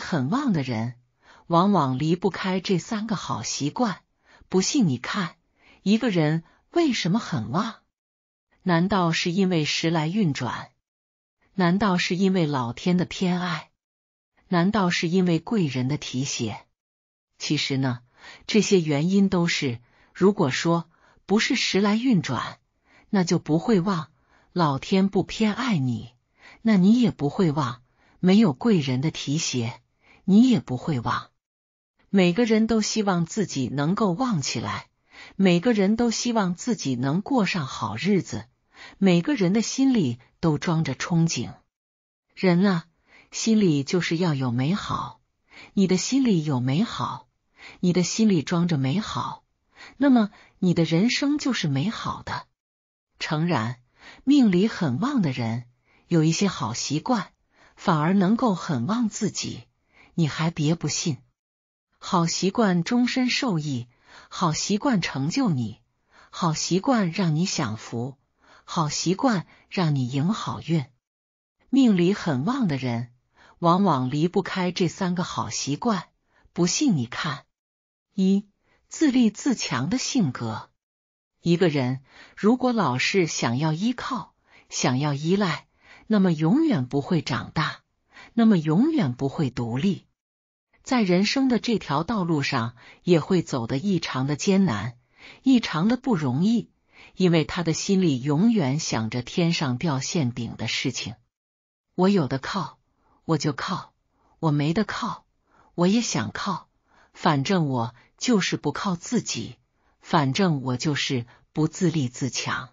很旺的人，往往离不开这三个好习惯。不信你看，一个人为什么很旺？难道是因为时来运转？难道是因为老天的偏爱？难道是因为贵人的提携？其实呢，这些原因都是。如果说不是时来运转，那就不会旺；老天不偏爱你，那你也不会旺；没有贵人的提携。你也不会忘。每个人都希望自己能够旺起来，每个人都希望自己能过上好日子，每个人的心里都装着憧憬。人啊，心里就是要有美好。你的心里有美好，你的心里装着美好，那么你的人生就是美好的。诚然，命里很旺的人有一些好习惯，反而能够很旺自己。你还别不信，好习惯终身受益，好习惯成就你，好习惯让你享福，好习惯让你赢好运。命里很旺的人，往往离不开这三个好习惯。不信你看，一自立自强的性格。一个人如果老是想要依靠，想要依赖，那么永远不会长大。那么永远不会独立，在人生的这条道路上也会走得异常的艰难，异常的不容易，因为他的心里永远想着天上掉馅饼的事情。我有的靠我就靠，我没得靠我也想靠，反正我就是不靠自己，反正我就是不自立自强，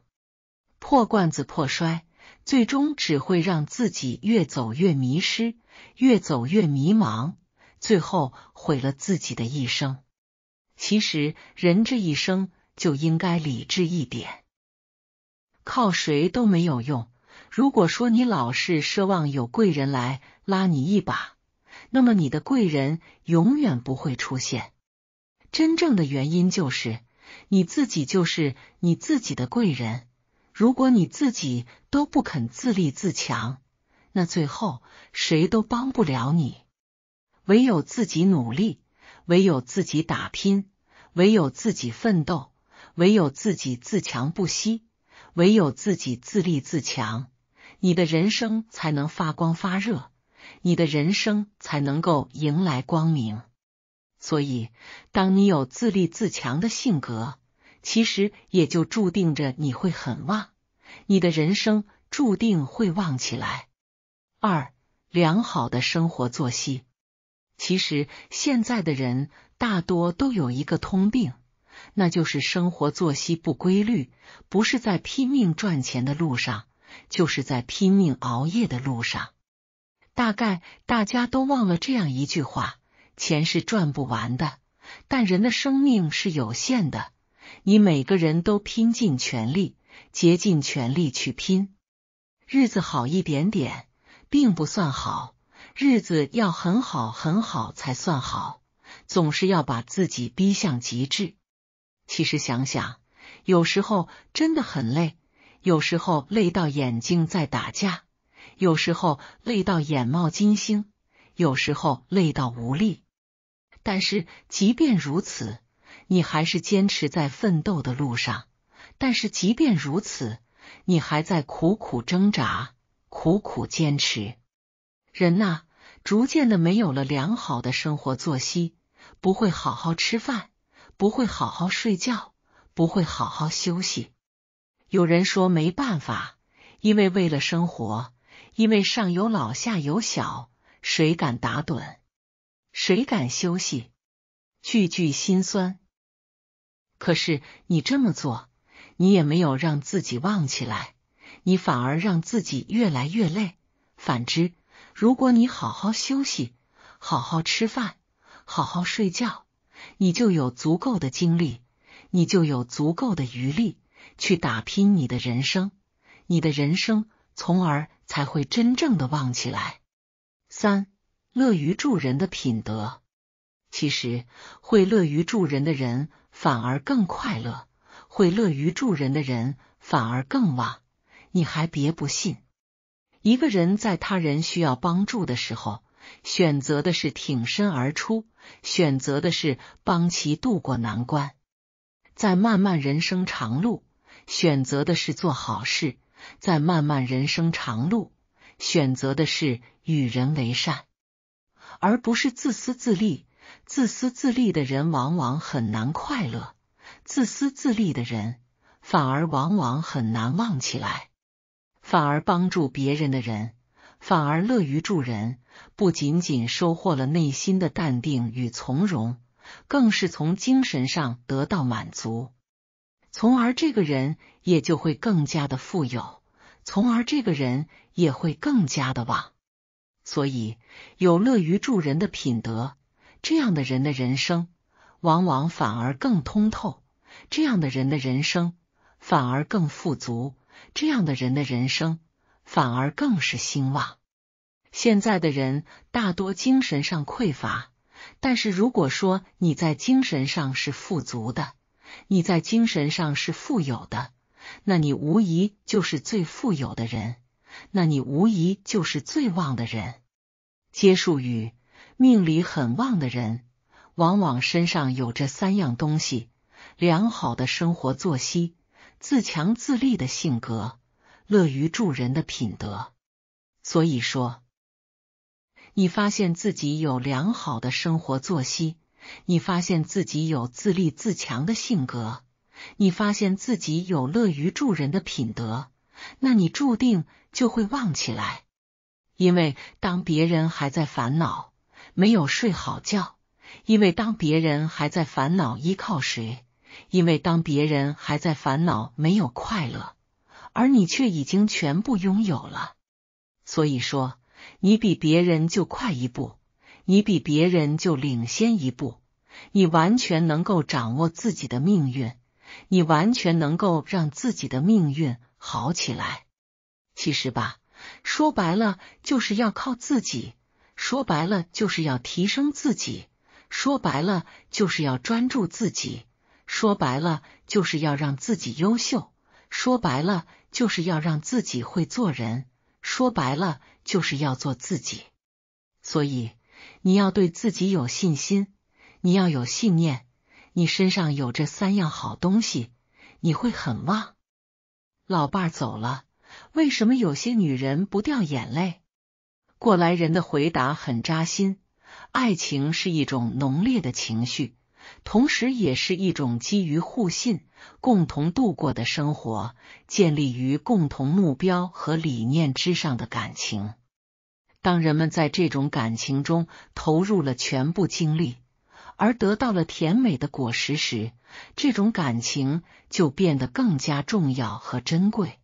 破罐子破摔。最终只会让自己越走越迷失，越走越迷茫，最后毁了自己的一生。其实人这一生就应该理智一点，靠谁都没有用。如果说你老是奢望有贵人来拉你一把，那么你的贵人永远不会出现。真正的原因就是你自己就是你自己的贵人。如果你自己都不肯自立自强，那最后谁都帮不了你。唯有自己努力，唯有自己打拼，唯有自己奋斗，唯有自己自强不息，唯有自己自立自强，你的人生才能发光发热，你的人生才能够迎来光明。所以，当你有自立自强的性格。其实也就注定着你会很旺，你的人生注定会旺起来。二，良好的生活作息。其实现在的人大多都有一个通病，那就是生活作息不规律，不是在拼命赚钱的路上，就是在拼命熬夜的路上。大概大家都忘了这样一句话：钱是赚不完的，但人的生命是有限的。你每个人都拼尽全力，竭尽全力去拼，日子好一点点，并不算好，日子要很好很好才算好，总是要把自己逼向极致。其实想想，有时候真的很累，有时候累到眼睛在打架，有时候累到眼冒金星，有时候累到无力。但是即便如此。你还是坚持在奋斗的路上，但是即便如此，你还在苦苦挣扎、苦苦坚持。人呐，逐渐的没有了良好的生活作息，不会好好吃饭，不会好好睡觉，不会好好休息。有人说没办法，因为为了生活，因为上有老、下有小，谁敢打盹？谁敢休息？句句心酸。可是你这么做，你也没有让自己旺起来，你反而让自己越来越累。反之，如果你好好休息，好好吃饭，好好睡觉，你就有足够的精力，你就有足够的余力去打拼你的人生，你的人生，从而才会真正的旺起来。三、乐于助人的品德，其实会乐于助人的人。反而更快乐，会乐于助人的人反而更旺。你还别不信。一个人在他人需要帮助的时候，选择的是挺身而出，选择的是帮其渡过难关。在漫漫人生长路，选择的是做好事；在漫漫人生长路，选择的是与人为善，而不是自私自利。自私自利的人往往很难快乐，自私自利的人反而往往很难忘起来。反而帮助别人的人，反而乐于助人，不仅仅收获了内心的淡定与从容，更是从精神上得到满足，从而这个人也就会更加的富有，从而这个人也会更加的旺。所以，有乐于助人的品德。这样的人的人生往往反而更通透，这样的人的人生反而更富足，这样的人的人生反而更是兴旺。现在的人大多精神上匮乏，但是如果说你在精神上是富足的，你在精神上是富有的，那你无疑就是最富有的人，那你无疑就是最旺的人。接束语。命里很旺的人，往往身上有这三样东西：良好的生活作息、自强自立的性格、乐于助人的品德。所以说，你发现自己有良好的生活作息，你发现自己有自立自强的性格，你发现自己有乐于助人的品德，那你注定就会旺起来。因为当别人还在烦恼，没有睡好觉，因为当别人还在烦恼依靠谁，因为当别人还在烦恼没有快乐，而你却已经全部拥有了。所以说，你比别人就快一步，你比别人就领先一步，你完全能够掌握自己的命运，你完全能够让自己的命运好起来。其实吧，说白了就是要靠自己。说白了就是要提升自己，说白了就是要专注自己，说白了就是要让自己优秀，说白了就是要让自己会做人，说白了就是要做自己。所以你要对自己有信心，你要有信念，你身上有这三样好东西，你会很旺。老伴儿走了，为什么有些女人不掉眼泪？过来人的回答很扎心。爱情是一种浓烈的情绪，同时也是一种基于互信、共同度过的生活，建立于共同目标和理念之上的感情。当人们在这种感情中投入了全部精力，而得到了甜美的果实时，这种感情就变得更加重要和珍贵。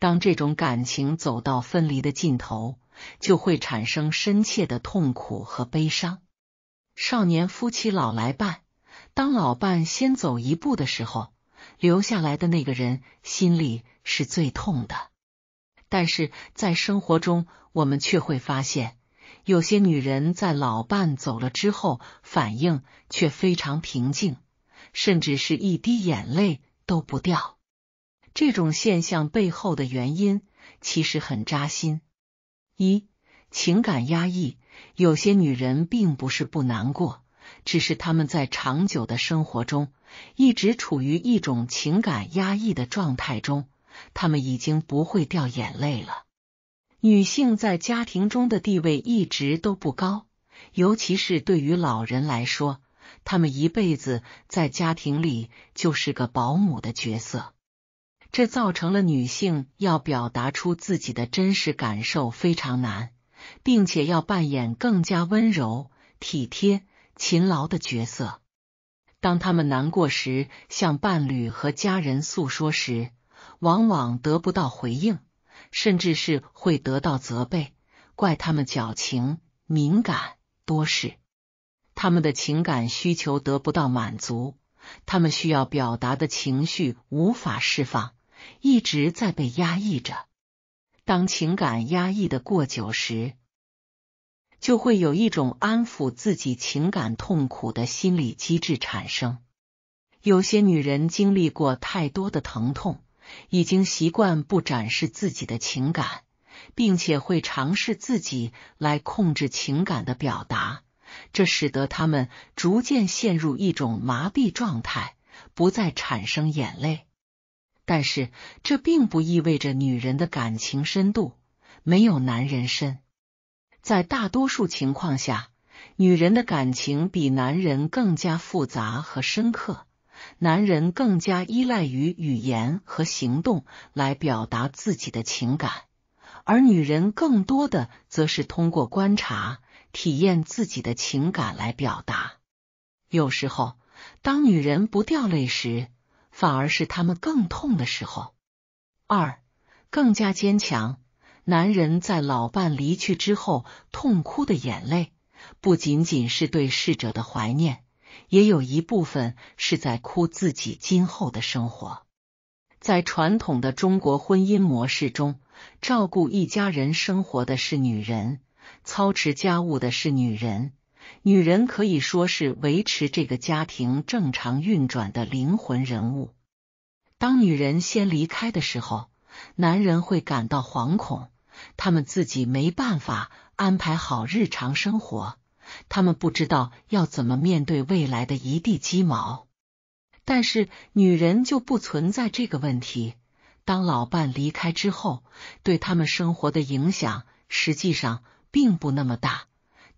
当这种感情走到分离的尽头，就会产生深切的痛苦和悲伤。少年夫妻老来伴，当老伴先走一步的时候，留下来的那个人心里是最痛的。但是在生活中，我们却会发现，有些女人在老伴走了之后，反应却非常平静，甚至是一滴眼泪都不掉。这种现象背后的原因，其实很扎心。一情感压抑，有些女人并不是不难过，只是她们在长久的生活中一直处于一种情感压抑的状态中，她们已经不会掉眼泪了。女性在家庭中的地位一直都不高，尤其是对于老人来说，她们一辈子在家庭里就是个保姆的角色。这造成了女性要表达出自己的真实感受非常难，并且要扮演更加温柔、体贴、勤劳的角色。当她们难过时，向伴侣和家人诉说时，往往得不到回应，甚至是会得到责备，怪他们矫情、敏感、多事。她们的情感需求得不到满足，她们需要表达的情绪无法释放。一直在被压抑着。当情感压抑的过久时，就会有一种安抚自己情感痛苦的心理机制产生。有些女人经历过太多的疼痛，已经习惯不展示自己的情感，并且会尝试自己来控制情感的表达，这使得她们逐渐陷入一种麻痹状态，不再产生眼泪。但是这并不意味着女人的感情深度没有男人深，在大多数情况下，女人的感情比男人更加复杂和深刻。男人更加依赖于语言和行动来表达自己的情感，而女人更多的则是通过观察、体验自己的情感来表达。有时候，当女人不掉泪时。反而是他们更痛的时候。二，更加坚强。男人在老伴离去之后，痛哭的眼泪，不仅仅是对逝者的怀念，也有一部分是在哭自己今后的生活。在传统的中国婚姻模式中，照顾一家人生活的是女人，操持家务的是女人。女人可以说是维持这个家庭正常运转的灵魂人物。当女人先离开的时候，男人会感到惶恐，他们自己没办法安排好日常生活，他们不知道要怎么面对未来的一地鸡毛。但是女人就不存在这个问题，当老伴离开之后，对他们生活的影响实际上并不那么大。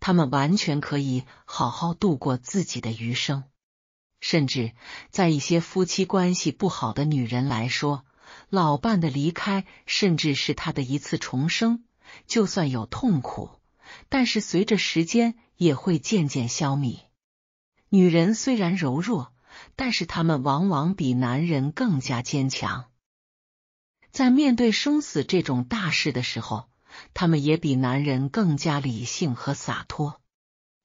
他们完全可以好好度过自己的余生，甚至在一些夫妻关系不好的女人来说，老伴的离开甚至是她的一次重生。就算有痛苦，但是随着时间也会渐渐消弭。女人虽然柔弱，但是她们往往比男人更加坚强。在面对生死这种大事的时候。他们也比男人更加理性和洒脱。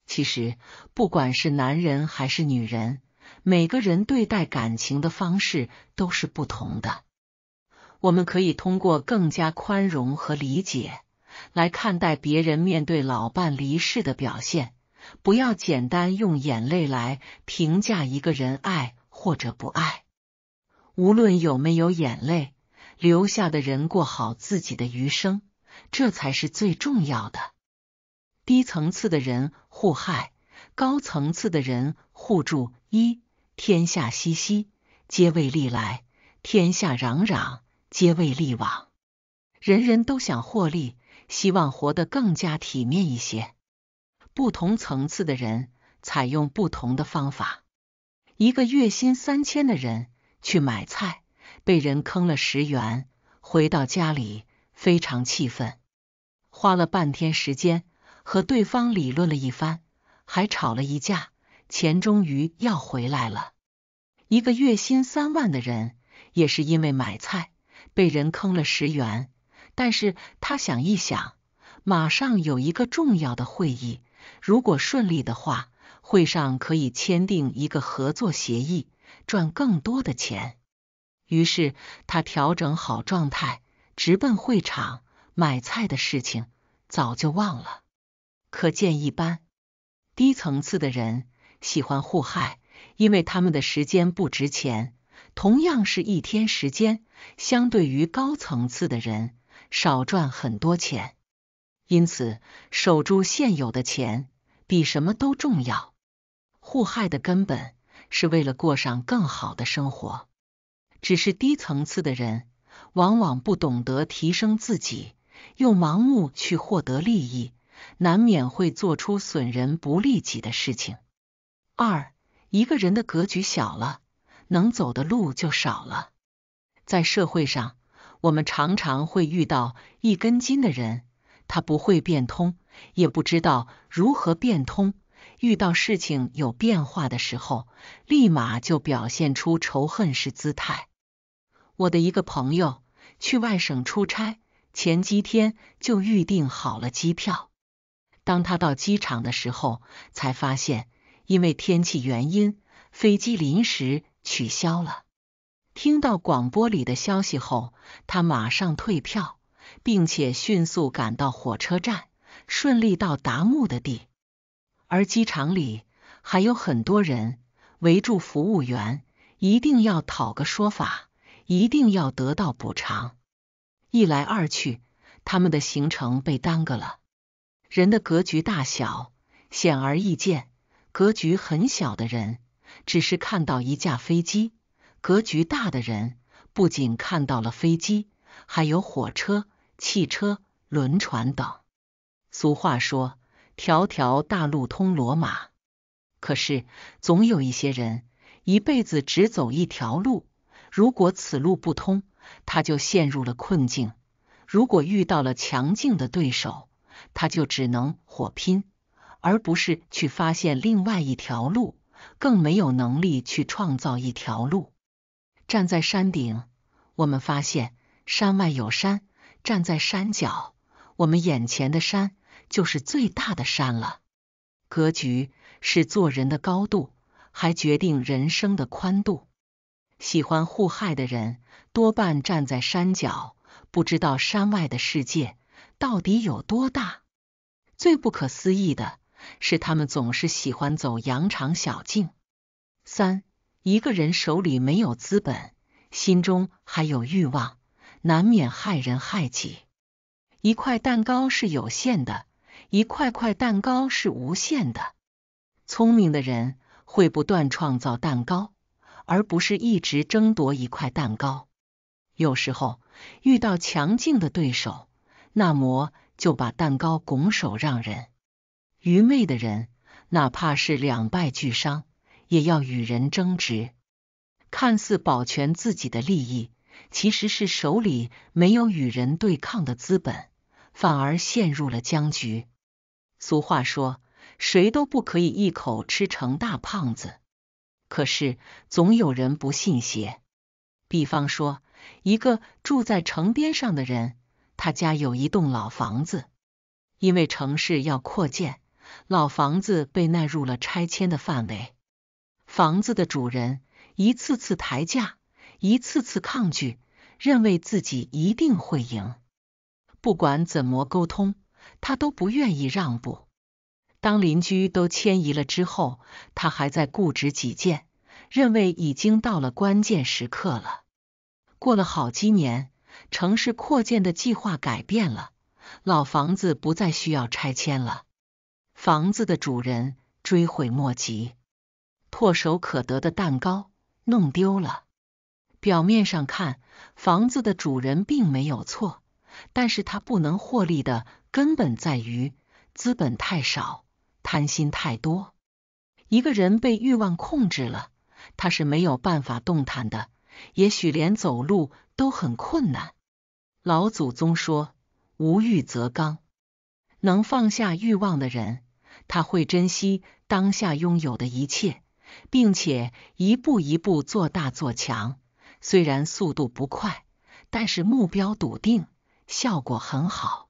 其实，不管是男人还是女人，每个人对待感情的方式都是不同的。我们可以通过更加宽容和理解来看待别人面对老伴离世的表现，不要简单用眼泪来评价一个人爱或者不爱。无论有没有眼泪留下的人，过好自己的余生。这才是最重要的。低层次的人互害，高层次的人互助。一，天下熙熙，皆为利来；天下攘攘，皆为利往。人人都想获利，希望活得更加体面一些。不同层次的人采用不同的方法。一个月薪三千的人去买菜，被人坑了十元，回到家里。非常气愤，花了半天时间和对方理论了一番，还吵了一架。钱终于要回来了。一个月薪三万的人，也是因为买菜被人坑了十元。但是他想一想，马上有一个重要的会议，如果顺利的话，会上可以签订一个合作协议，赚更多的钱。于是他调整好状态。直奔会场，买菜的事情早就忘了。可见一般低层次的人喜欢互害，因为他们的时间不值钱。同样是一天时间，相对于高层次的人少赚很多钱。因此，守住现有的钱比什么都重要。互害的根本是为了过上更好的生活，只是低层次的人。往往不懂得提升自己，又盲目去获得利益，难免会做出损人不利己的事情。二，一个人的格局小了，能走的路就少了。在社会上，我们常常会遇到一根筋的人，他不会变通，也不知道如何变通，遇到事情有变化的时候，立马就表现出仇恨式姿态。我的一个朋友去外省出差，前几天就预订好了机票。当他到机场的时候，才发现因为天气原因，飞机临时取消了。听到广播里的消息后，他马上退票，并且迅速赶到火车站，顺利到达目的地。而机场里还有很多人围住服务员，一定要讨个说法。一定要得到补偿，一来二去，他们的行程被耽搁了。人的格局大小显而易见，格局很小的人只是看到一架飞机，格局大的人不仅看到了飞机，还有火车、汽车、轮船等。俗话说：“条条大路通罗马。”可是，总有一些人一辈子只走一条路。如果此路不通，他就陷入了困境；如果遇到了强劲的对手，他就只能火拼，而不是去发现另外一条路，更没有能力去创造一条路。站在山顶，我们发现山外有山；站在山脚，我们眼前的山就是最大的山了。格局是做人的高度，还决定人生的宽度。喜欢互害的人，多半站在山脚，不知道山外的世界到底有多大。最不可思议的是，他们总是喜欢走羊肠小径。三，一个人手里没有资本，心中还有欲望，难免害人害己。一块蛋糕是有限的，一块块蛋糕是无限的。聪明的人会不断创造蛋糕。而不是一直争夺一块蛋糕。有时候遇到强劲的对手，那么就把蛋糕拱手让人。愚昧的人，哪怕是两败俱伤，也要与人争执。看似保全自己的利益，其实是手里没有与人对抗的资本，反而陷入了僵局。俗话说，谁都不可以一口吃成大胖子。可是总有人不信邪，比方说一个住在城边上的人，他家有一栋老房子，因为城市要扩建，老房子被纳入了拆迁的范围。房子的主人一次次抬价，一次次抗拒，认为自己一定会赢。不管怎么沟通，他都不愿意让步。当邻居都迁移了之后，他还在固执己见。认为已经到了关键时刻了。过了好几年，城市扩建的计划改变了，老房子不再需要拆迁了。房子的主人追悔莫及，唾手可得的蛋糕弄丢了。表面上看，房子的主人并没有错，但是他不能获利的根本在于资本太少，贪心太多。一个人被欲望控制了。他是没有办法动弹的，也许连走路都很困难。老祖宗说：“无欲则刚。”能放下欲望的人，他会珍惜当下拥有的一切，并且一步一步做大做强。虽然速度不快，但是目标笃定，效果很好。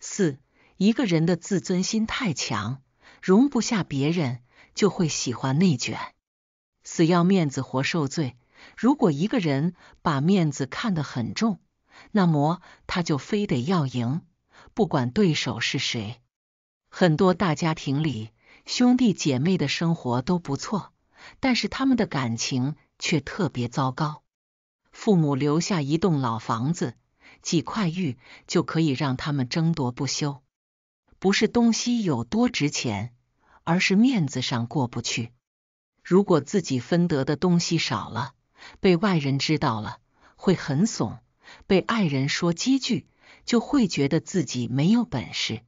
四，一个人的自尊心太强，容不下别人，就会喜欢内卷。死要面子活受罪。如果一个人把面子看得很重，那么他就非得要赢，不管对手是谁。很多大家庭里，兄弟姐妹的生活都不错，但是他们的感情却特别糟糕。父母留下一栋老房子、几块玉，就可以让他们争夺不休。不是东西有多值钱，而是面子上过不去。如果自己分得的东西少了，被外人知道了，会很怂；被爱人说几句，就会觉得自己没有本事。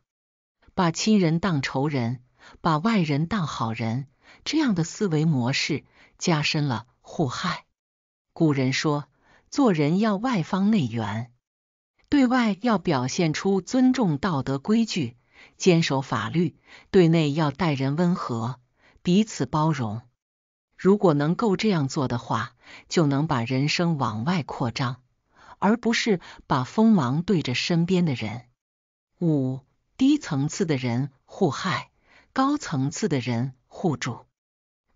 把亲人当仇人，把外人当好人，这样的思维模式加深了互害。古人说，做人要外方内圆，对外要表现出尊重道德规矩，坚守法律；对内要待人温和，彼此包容。如果能够这样做的话，就能把人生往外扩张，而不是把锋芒对着身边的人。五低层次的人互害，高层次的人互助。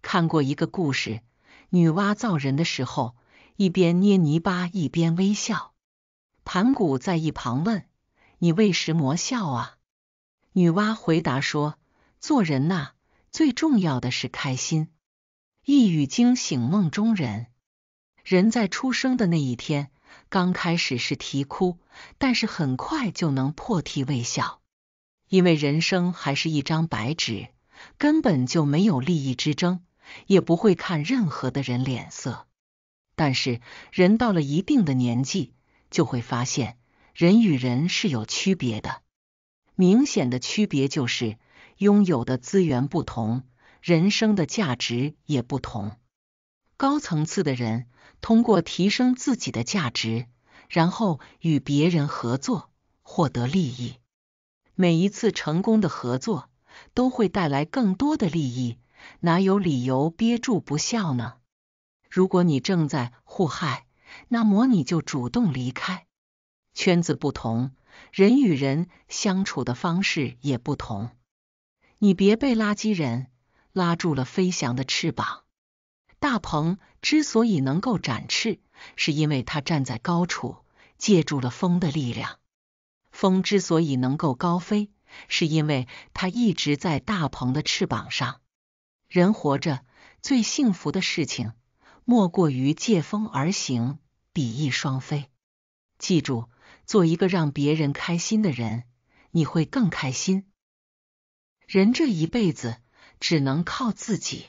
看过一个故事，女娲造人的时候，一边捏泥巴，一边微笑。盘古在一旁问：“你为什么笑啊？”女娲回答说：“做人呐，最重要的是开心。”一语惊醒梦中人。人在出生的那一天，刚开始是啼哭，但是很快就能破涕为笑，因为人生还是一张白纸，根本就没有利益之争，也不会看任何的人脸色。但是人到了一定的年纪，就会发现人与人是有区别的，明显的区别就是拥有的资源不同。人生的价值也不同，高层次的人通过提升自己的价值，然后与别人合作获得利益。每一次成功的合作都会带来更多的利益，哪有理由憋住不笑呢？如果你正在互害，那么你就主动离开。圈子不同，人与人相处的方式也不同，你别被垃圾人。拉住了飞翔的翅膀。大鹏之所以能够展翅，是因为它站在高处，借助了风的力量。风之所以能够高飞，是因为它一直在大鹏的翅膀上。人活着最幸福的事情，莫过于借风而行，比翼双飞。记住，做一个让别人开心的人，你会更开心。人这一辈子。只能靠自己。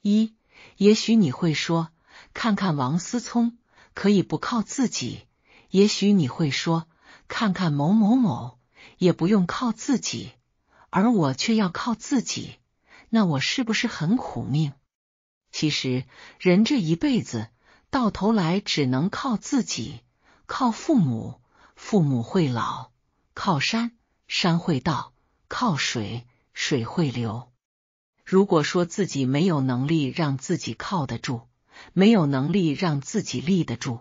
一，也许你会说，看看王思聪可以不靠自己；也许你会说，看看某某某也不用靠自己，而我却要靠自己，那我是不是很苦命？其实，人这一辈子到头来只能靠自己，靠父母，父母会老；靠山，山会倒；靠水，水会流。如果说自己没有能力让自己靠得住，没有能力让自己立得住，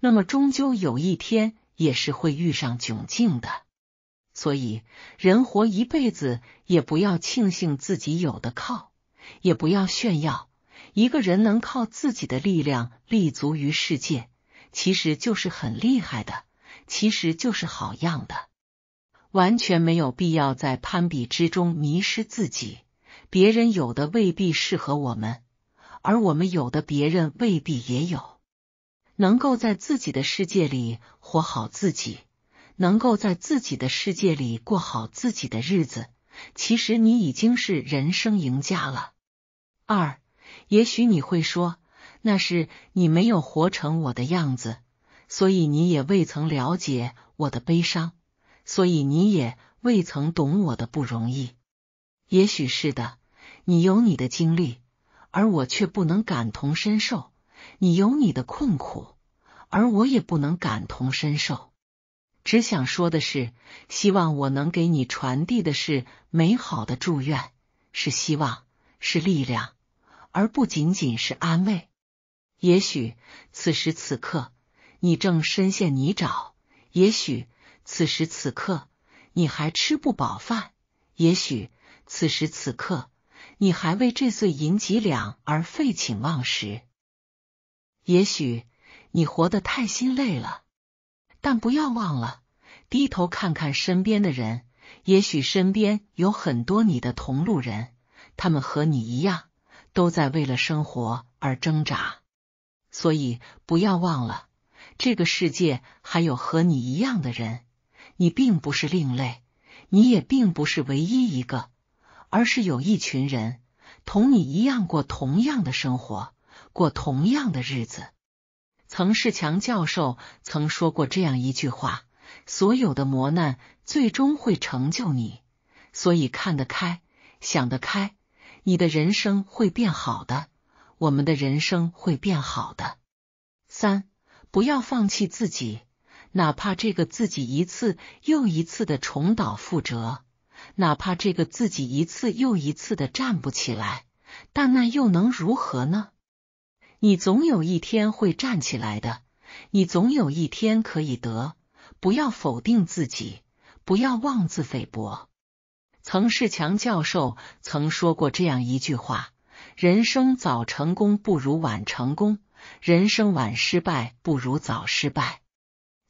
那么终究有一天也是会遇上窘境的。所以，人活一辈子也不要庆幸自己有的靠，也不要炫耀一个人能靠自己的力量立足于世界，其实就是很厉害的，其实就是好样的。完全没有必要在攀比之中迷失自己。别人有的未必适合我们，而我们有的别人未必也有。能够在自己的世界里活好自己，能够在自己的世界里过好自己的日子，其实你已经是人生赢家了。二，也许你会说，那是你没有活成我的样子，所以你也未曾了解我的悲伤，所以你也未曾懂我的不容易。也许是的。你有你的经历，而我却不能感同身受；你有你的困苦，而我也不能感同身受。只想说的是，希望我能给你传递的是美好的祝愿，是希望，是力量，而不仅仅是安慰。也许此时此刻你正深陷泥沼，也许此时此刻你还吃不饱饭，也许此时此刻。你还为这碎银几两而废寝忘食？也许你活得太心累了，但不要忘了低头看看身边的人，也许身边有很多你的同路人，他们和你一样都在为了生活而挣扎。所以不要忘了，这个世界还有和你一样的人，你并不是另类，你也并不是唯一一个。而是有一群人同你一样过同样的生活，过同样的日子。曾仕强教授曾说过这样一句话：所有的磨难最终会成就你，所以看得开，想得开，你的人生会变好的，我们的人生会变好的。三，不要放弃自己，哪怕这个自己一次又一次的重蹈覆辙。哪怕这个自己一次又一次的站不起来，但那又能如何呢？你总有一天会站起来的，你总有一天可以得。不要否定自己，不要妄自菲薄。曾仕强教授曾说过这样一句话：“人生早成功不如晚成功，人生晚失败不如早失败。”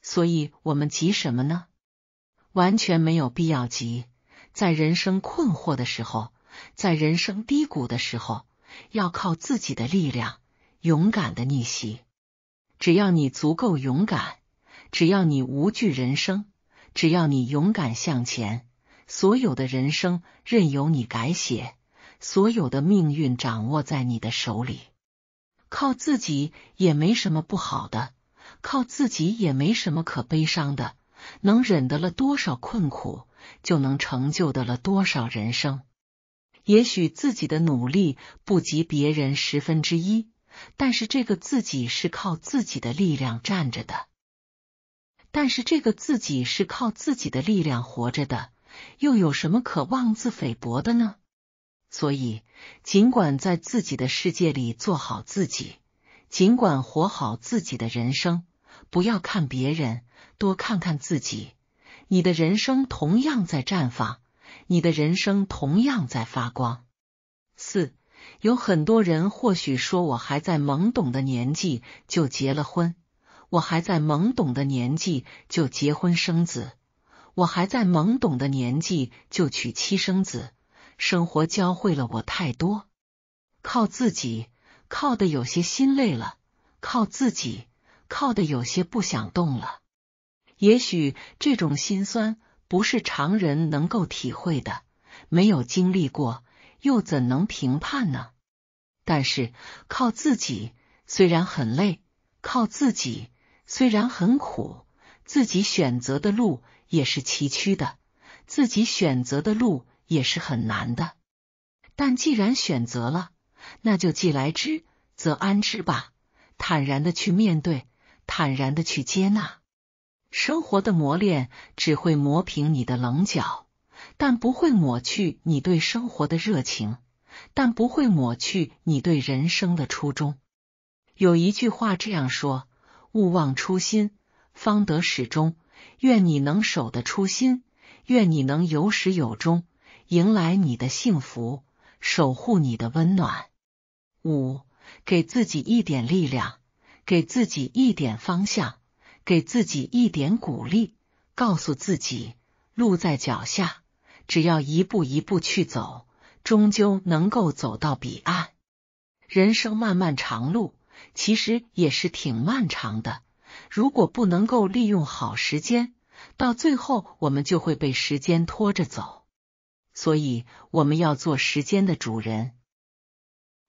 所以，我们急什么呢？完全没有必要急。在人生困惑的时候，在人生低谷的时候，要靠自己的力量，勇敢的逆袭。只要你足够勇敢，只要你无惧人生，只要你勇敢向前，所有的人生任由你改写，所有的命运掌握在你的手里。靠自己也没什么不好的，靠自己也没什么可悲伤的，能忍得了多少困苦？就能成就得了多少人生？也许自己的努力不及别人十分之一，但是这个自己是靠自己的力量站着的，但是这个自己是靠自己的力量活着的，又有什么可妄自菲薄的呢？所以，尽管在自己的世界里做好自己，尽管活好自己的人生，不要看别人，多看看自己。你的人生同样在绽放，你的人生同样在发光。四，有很多人或许说我还在懵懂的年纪就结了婚，我还在懵懂的年纪就结婚生子，我还在懵懂的年纪就娶妻生子。生活教会了我太多，靠自己，靠的有些心累了，靠自己，靠的有些不想动了。也许这种心酸不是常人能够体会的，没有经历过，又怎能评判呢？但是靠自己，虽然很累，靠自己虽然很苦，自己选择的路也是崎岖的，自己选择的路也是很难的。但既然选择了，那就既来之则安之吧，坦然的去面对，坦然的去接纳。生活的磨练只会磨平你的棱角，但不会抹去你对生活的热情，但不会抹去你对人生的初衷。有一句话这样说：“勿忘初心，方得始终。”愿你能守得初心，愿你能有始有终，迎来你的幸福，守护你的温暖。五，给自己一点力量，给自己一点方向。给自己一点鼓励，告诉自己，路在脚下，只要一步一步去走，终究能够走到彼岸。人生漫漫长路，其实也是挺漫长的。如果不能够利用好时间，到最后我们就会被时间拖着走。所以我们要做时间的主人，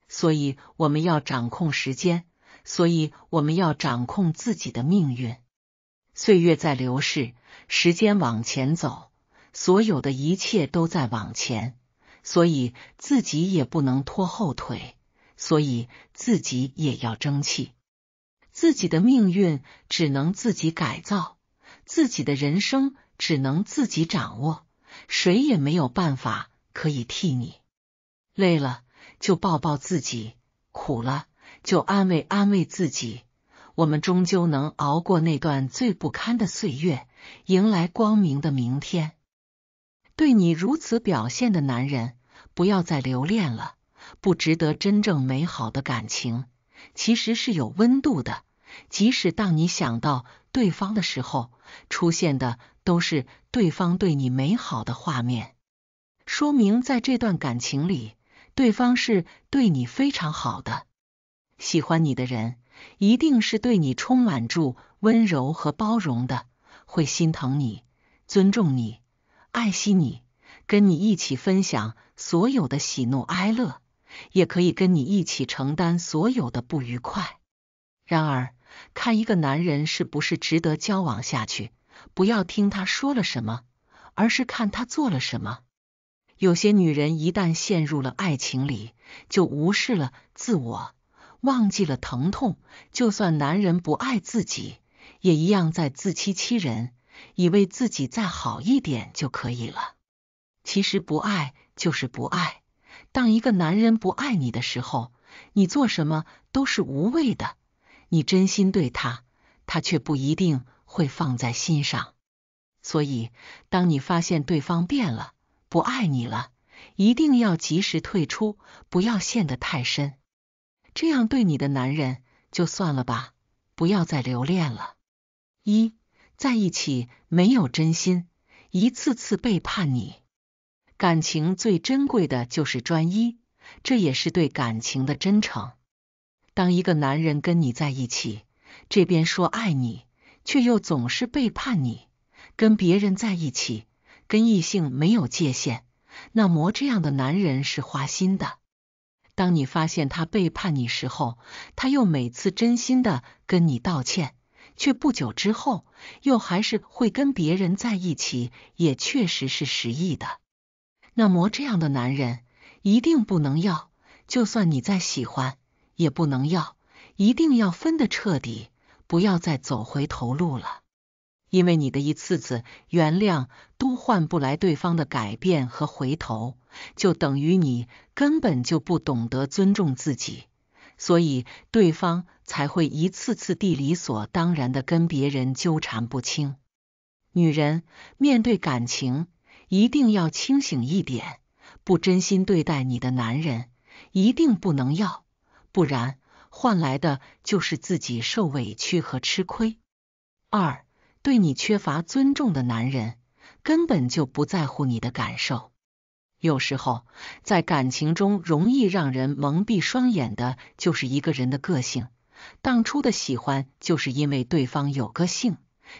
所以我们要掌控时间，所以我们要掌控自己的命运。岁月在流逝，时间往前走，所有的一切都在往前，所以自己也不能拖后腿，所以自己也要争气。自己的命运只能自己改造，自己的人生只能自己掌握，谁也没有办法可以替你。累了就抱抱自己，苦了就安慰安慰自己。我们终究能熬过那段最不堪的岁月，迎来光明的明天。对你如此表现的男人，不要再留恋了，不值得真正美好的感情。其实是有温度的，即使当你想到对方的时候，出现的都是对方对你美好的画面，说明在这段感情里，对方是对你非常好的，喜欢你的人。一定是对你充满住温柔和包容的，会心疼你、尊重你、爱惜你，跟你一起分享所有的喜怒哀乐，也可以跟你一起承担所有的不愉快。然而，看一个男人是不是值得交往下去，不要听他说了什么，而是看他做了什么。有些女人一旦陷入了爱情里，就无视了自我。忘记了疼痛，就算男人不爱自己，也一样在自欺欺人，以为自己再好一点就可以了。其实不爱就是不爱。当一个男人不爱你的时候，你做什么都是无谓的。你真心对他，他却不一定会放在心上。所以，当你发现对方变了，不爱你了，一定要及时退出，不要陷得太深。这样对你的男人就算了吧，不要再留恋了。一在一起没有真心，一次次背叛你，感情最珍贵的就是专一，这也是对感情的真诚。当一个男人跟你在一起，这边说爱你，却又总是背叛你，跟别人在一起，跟异性没有界限，那么这样的男人是花心的。当你发现他背叛你时候，他又每次真心的跟你道歉，却不久之后又还是会跟别人在一起，也确实是失意的。那么这样的男人一定不能要，就算你再喜欢也不能要，一定要分的彻底，不要再走回头路了。因为你的一次次原谅都换不来对方的改变和回头，就等于你根本就不懂得尊重自己，所以对方才会一次次地理所当然地跟别人纠缠不清。女人面对感情一定要清醒一点，不真心对待你的男人一定不能要，不然换来的就是自己受委屈和吃亏。二。对你缺乏尊重的男人，根本就不在乎你的感受。有时候，在感情中容易让人蒙蔽双眼的就是一个人的个性。当初的喜欢，就是因为对方有个性，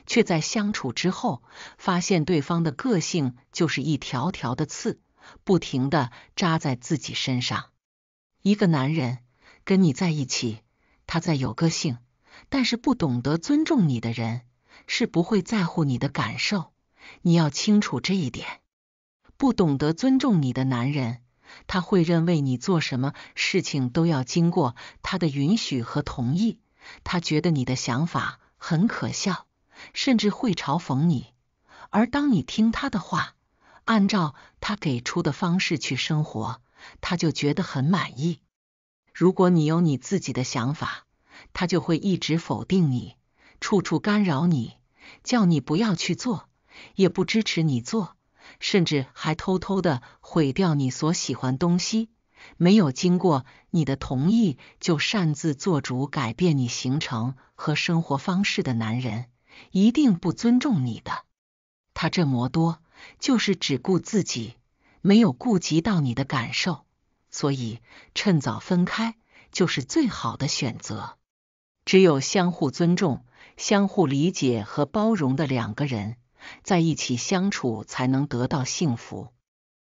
却在相处之后发现对方的个性就是一条条的刺，不停的扎在自己身上。一个男人跟你在一起，他再有个性，但是不懂得尊重你的人。是不会在乎你的感受，你要清楚这一点。不懂得尊重你的男人，他会认为你做什么事情都要经过他的允许和同意，他觉得你的想法很可笑，甚至会嘲讽你。而当你听他的话，按照他给出的方式去生活，他就觉得很满意。如果你有你自己的想法，他就会一直否定你。处处干扰你，叫你不要去做，也不支持你做，甚至还偷偷的毁掉你所喜欢东西，没有经过你的同意就擅自做主改变你行程和生活方式的男人，一定不尊重你的。他这么多，就是只顾自己，没有顾及到你的感受，所以趁早分开就是最好的选择。只有相互尊重。相互理解和包容的两个人在一起相处才能得到幸福。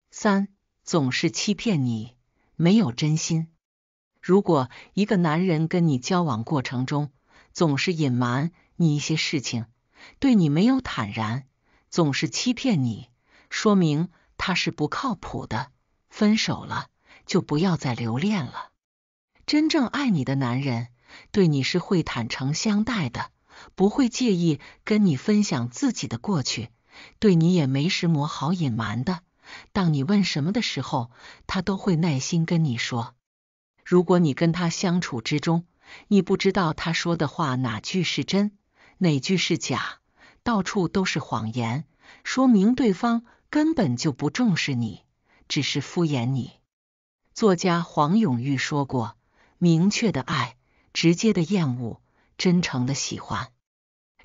三总是欺骗你，没有真心。如果一个男人跟你交往过程中总是隐瞒你一些事情，对你没有坦然，总是欺骗你，说明他是不靠谱的。分手了就不要再留恋了。真正爱你的男人，对你是会坦诚相待的。不会介意跟你分享自己的过去，对你也没什么好隐瞒的。当你问什么的时候，他都会耐心跟你说。如果你跟他相处之中，你不知道他说的话哪句是真，哪句是假，到处都是谎言，说明对方根本就不重视你，只是敷衍你。作家黄永玉说过：“明确的爱，直接的厌恶。”真诚的喜欢，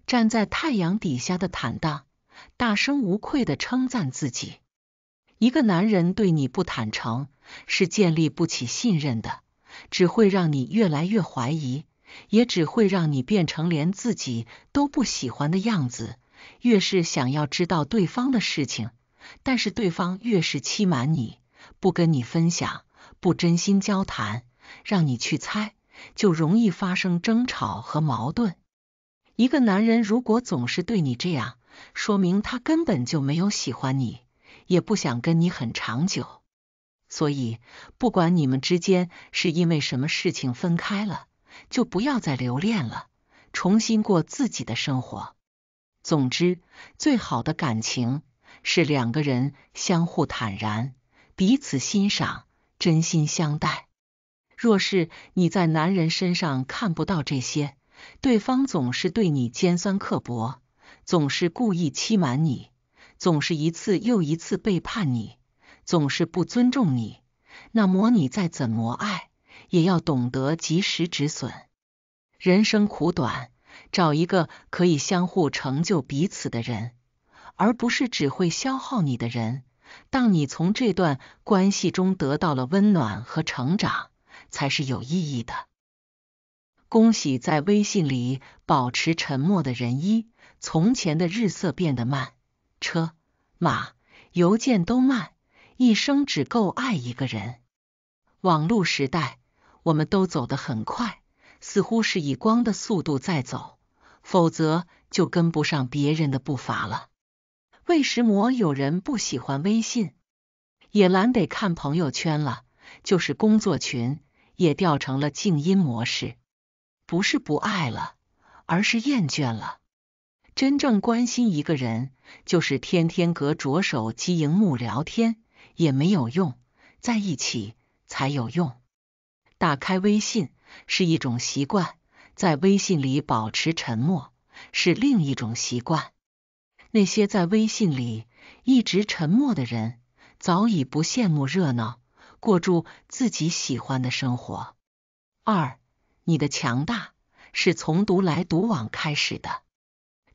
站在太阳底下的坦荡，大声无愧的称赞自己。一个男人对你不坦诚，是建立不起信任的，只会让你越来越怀疑，也只会让你变成连自己都不喜欢的样子。越是想要知道对方的事情，但是对方越是欺瞒你，不跟你分享，不真心交谈，让你去猜。就容易发生争吵和矛盾。一个男人如果总是对你这样，说明他根本就没有喜欢你，也不想跟你很长久。所以，不管你们之间是因为什么事情分开了，就不要再留恋了，重新过自己的生活。总之，最好的感情是两个人相互坦然，彼此欣赏，真心相待。若是你在男人身上看不到这些，对方总是对你尖酸刻薄，总是故意欺瞒你，总是一次又一次背叛你，总是不尊重你，那么你再怎么爱，也要懂得及时止损。人生苦短，找一个可以相互成就彼此的人，而不是只会消耗你的人。当你从这段关系中得到了温暖和成长。才是有意义的。恭喜在微信里保持沉默的人一。从前的日色变得慢，车马邮件都慢，一生只够爱一个人。网络时代，我们都走得很快，似乎是以光的速度在走，否则就跟不上别人的步伐了。为什么有人不喜欢微信，也懒得看朋友圈了，就是工作群。也调成了静音模式，不是不爱了，而是厌倦了。真正关心一个人，就是天天隔着手机荧幕聊天也没有用，在一起才有用。打开微信是一种习惯，在微信里保持沉默是另一种习惯。那些在微信里一直沉默的人，早已不羡慕热闹。过住自己喜欢的生活。二，你的强大是从独来独往开始的。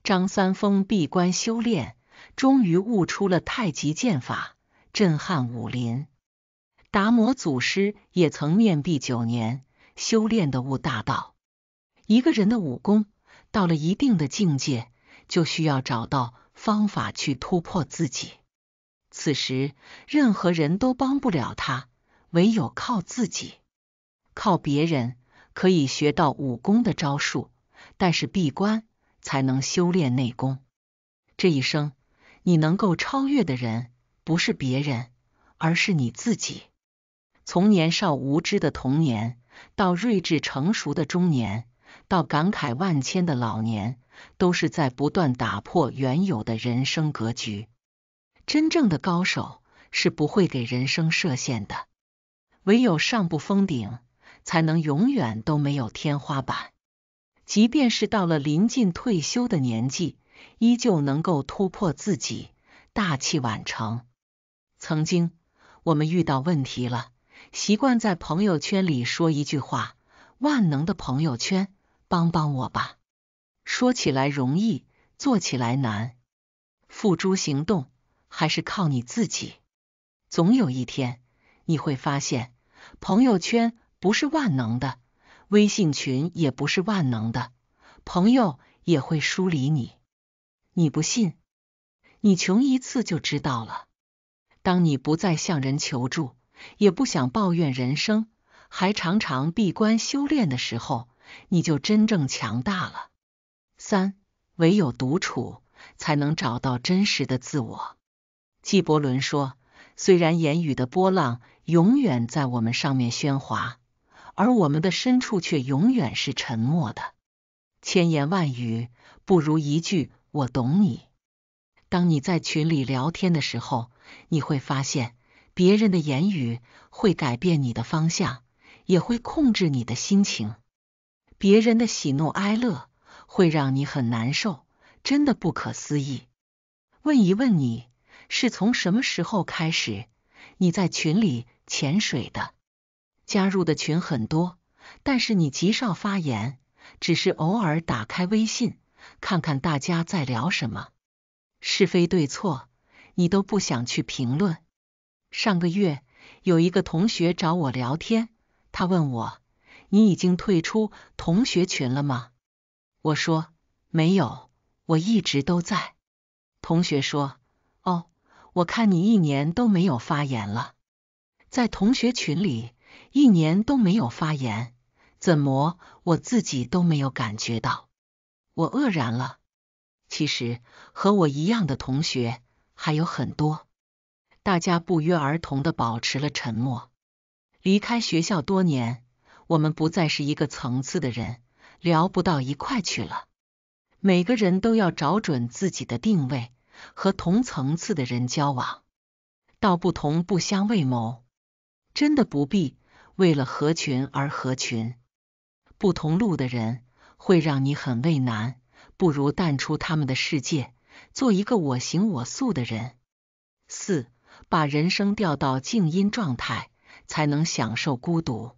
张三丰闭关修炼，终于悟出了太极剑法，震撼武林。达摩祖师也曾面壁九年，修炼的悟大道。一个人的武功到了一定的境界，就需要找到方法去突破自己。此时，任何人都帮不了他。唯有靠自己，靠别人可以学到武功的招数，但是闭关才能修炼内功。这一生，你能够超越的人不是别人，而是你自己。从年少无知的童年，到睿智成熟的中年，到感慨万千的老年，都是在不断打破原有的人生格局。真正的高手是不会给人生设限的。唯有上不封顶，才能永远都没有天花板。即便是到了临近退休的年纪，依旧能够突破自己，大器晚成。曾经我们遇到问题了，习惯在朋友圈里说一句话：“万能的朋友圈，帮帮我吧。”说起来容易，做起来难。付诸行动，还是靠你自己。总有一天，你会发现。朋友圈不是万能的，微信群也不是万能的，朋友也会疏离你。你不信？你穷一次就知道了。当你不再向人求助，也不想抱怨人生，还常常闭关修炼的时候，你就真正强大了。三，唯有独处，才能找到真实的自我。纪伯伦说。虽然言语的波浪永远在我们上面喧哗，而我们的深处却永远是沉默的。千言万语不如一句“我懂你”。当你在群里聊天的时候，你会发现别人的言语会改变你的方向，也会控制你的心情。别人的喜怒哀乐会让你很难受，真的不可思议。问一问你。是从什么时候开始你在群里潜水的？加入的群很多，但是你极少发言，只是偶尔打开微信看看大家在聊什么，是非对错你都不想去评论。上个月有一个同学找我聊天，他问我你已经退出同学群了吗？我说没有，我一直都在。同学说。我看你一年都没有发言了，在同学群里一年都没有发言，怎么我自己都没有感觉到？我愕然了。其实和我一样的同学还有很多，大家不约而同的保持了沉默。离开学校多年，我们不再是一个层次的人，聊不到一块去了。每个人都要找准自己的定位。和同层次的人交往，道不同不相为谋，真的不必为了合群而合群。不同路的人会让你很为难，不如淡出他们的世界，做一个我行我素的人。四，把人生调到静音状态，才能享受孤独。《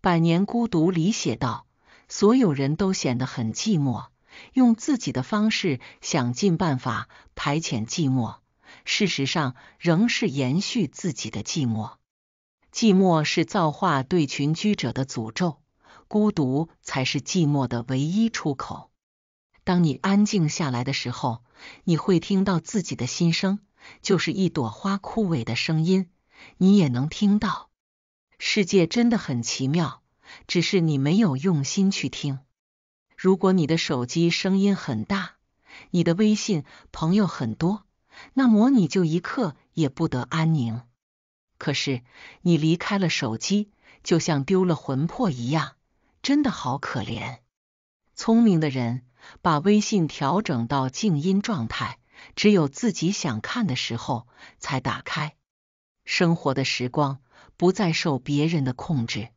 百年孤独》里写道，所有人都显得很寂寞。用自己的方式想尽办法排遣寂寞，事实上仍是延续自己的寂寞。寂寞是造化对群居者的诅咒，孤独才是寂寞的唯一出口。当你安静下来的时候，你会听到自己的心声，就是一朵花枯萎的声音，你也能听到。世界真的很奇妙，只是你没有用心去听。如果你的手机声音很大，你的微信朋友很多，那么你就一刻也不得安宁。可是你离开了手机，就像丢了魂魄一样，真的好可怜。聪明的人把微信调整到静音状态，只有自己想看的时候才打开。生活的时光不再受别人的控制，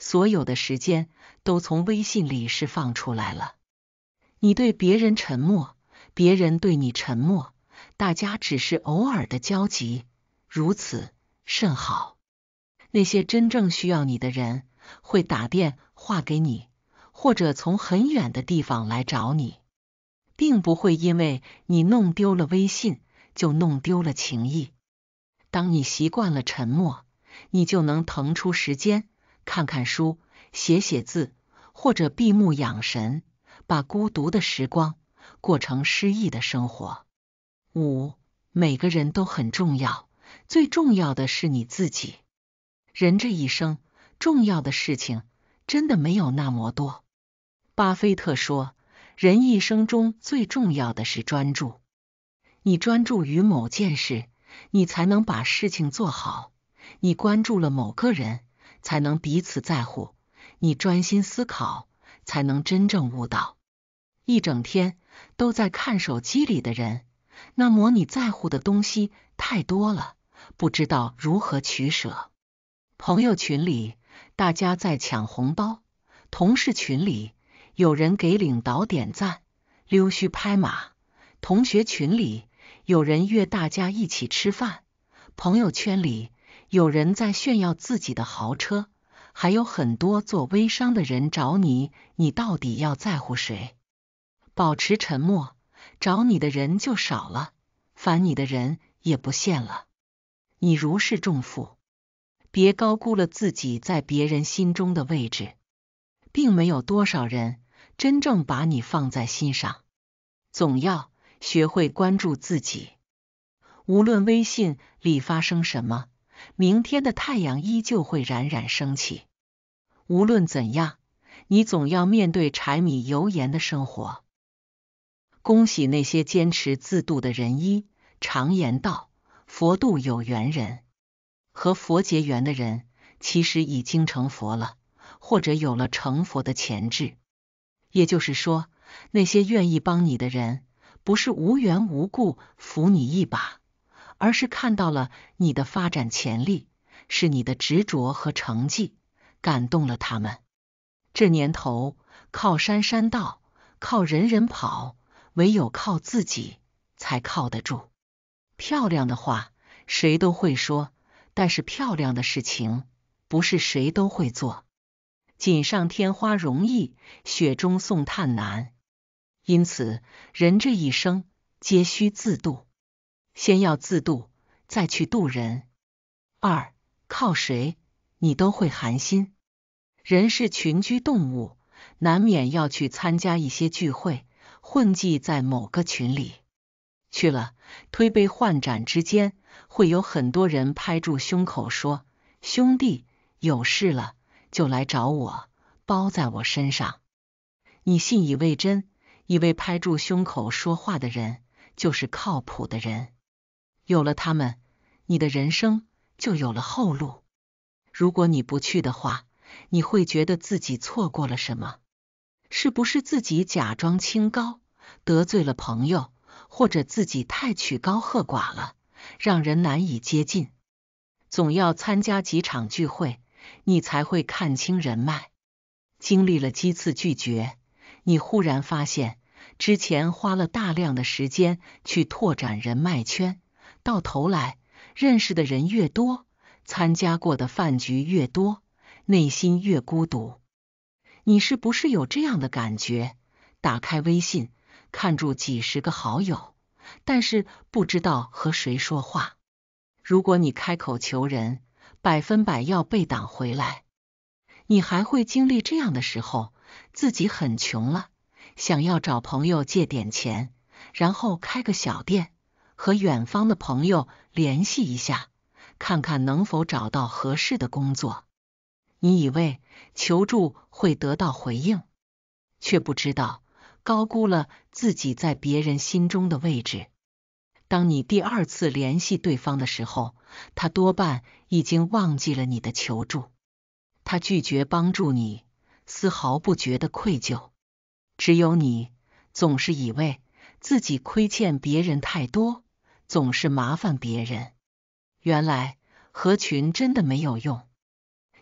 所有的时间。都从微信里释放出来了。你对别人沉默，别人对你沉默，大家只是偶尔的交集，如此甚好。那些真正需要你的人会打电话给你，或者从很远的地方来找你，并不会因为你弄丢了微信就弄丢了情谊。当你习惯了沉默，你就能腾出时间看看书。写写字，或者闭目养神，把孤独的时光过成诗意的生活。五，每个人都很重要，最重要的是你自己。人这一生，重要的事情真的没有那么多。巴菲特说，人一生中最重要的是专注。你专注于某件事，你才能把事情做好；你关注了某个人，才能彼此在乎。你专心思考，才能真正悟道。一整天都在看手机里的人，那么你在乎的东西太多了，不知道如何取舍。朋友群里大家在抢红包，同事群里有人给领导点赞溜须拍马，同学群里有人约大家一起吃饭，朋友圈里有人在炫耀自己的豪车。还有很多做微商的人找你，你到底要在乎谁？保持沉默，找你的人就少了，烦你的人也不见了。你如释重负，别高估了自己在别人心中的位置，并没有多少人真正把你放在心上。总要学会关注自己，无论微信里发生什么。明天的太阳依旧会冉冉升起。无论怎样，你总要面对柴米油盐的生活。恭喜那些坚持自度的人。一常言道，佛渡有缘人，和佛结缘的人其实已经成佛了，或者有了成佛的潜质。也就是说，那些愿意帮你的人，不是无缘无故扶你一把。而是看到了你的发展潜力，是你的执着和成绩感动了他们。这年头，靠山山倒，靠人人跑，唯有靠自己才靠得住。漂亮的话谁都会说，但是漂亮的事情不是谁都会做。锦上添花容易，雪中送炭难。因此，人这一生皆需自渡。先要自渡，再去渡人。二靠谁，你都会寒心。人是群居动物，难免要去参加一些聚会，混迹在某个群里。去了，推杯换盏之间，会有很多人拍住胸口说：“兄弟，有事了就来找我，包在我身上。”你信以为真，以为拍住胸口说话的人就是靠谱的人。有了他们，你的人生就有了后路。如果你不去的话，你会觉得自己错过了什么？是不是自己假装清高，得罪了朋友，或者自己太曲高和寡了，让人难以接近？总要参加几场聚会，你才会看清人脉。经历了几次拒绝，你忽然发现，之前花了大量的时间去拓展人脉圈。到头来，认识的人越多，参加过的饭局越多，内心越孤独。你是不是有这样的感觉？打开微信，看住几十个好友，但是不知道和谁说话。如果你开口求人，百分百要被挡回来。你还会经历这样的时候：自己很穷了，想要找朋友借点钱，然后开个小店。和远方的朋友联系一下，看看能否找到合适的工作。你以为求助会得到回应，却不知道高估了自己在别人心中的位置。当你第二次联系对方的时候，他多半已经忘记了你的求助。他拒绝帮助你，丝毫不觉得愧疚。只有你总是以为自己亏欠别人太多。总是麻烦别人，原来合群真的没有用。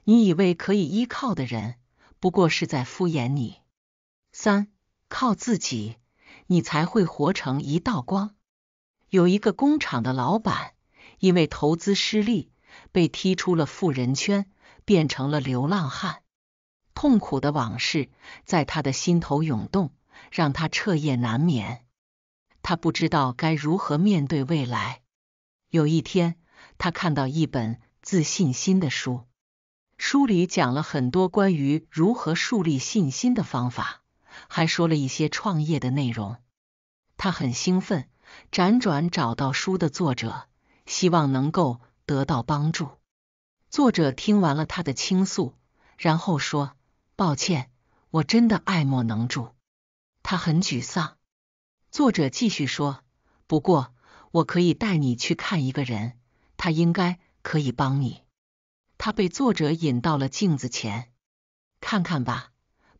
你以为可以依靠的人，不过是在敷衍你。三靠自己，你才会活成一道光。有一个工厂的老板，因为投资失利，被踢出了富人圈，变成了流浪汉。痛苦的往事在他的心头涌动，让他彻夜难眠。他不知道该如何面对未来。有一天，他看到一本自信心的书，书里讲了很多关于如何树立信心的方法，还说了一些创业的内容。他很兴奋，辗转找到书的作者，希望能够得到帮助。作者听完了他的倾诉，然后说：“抱歉，我真的爱莫能助。”他很沮丧。作者继续说：“不过，我可以带你去看一个人，他应该可以帮你。”他被作者引到了镜子前，看看吧，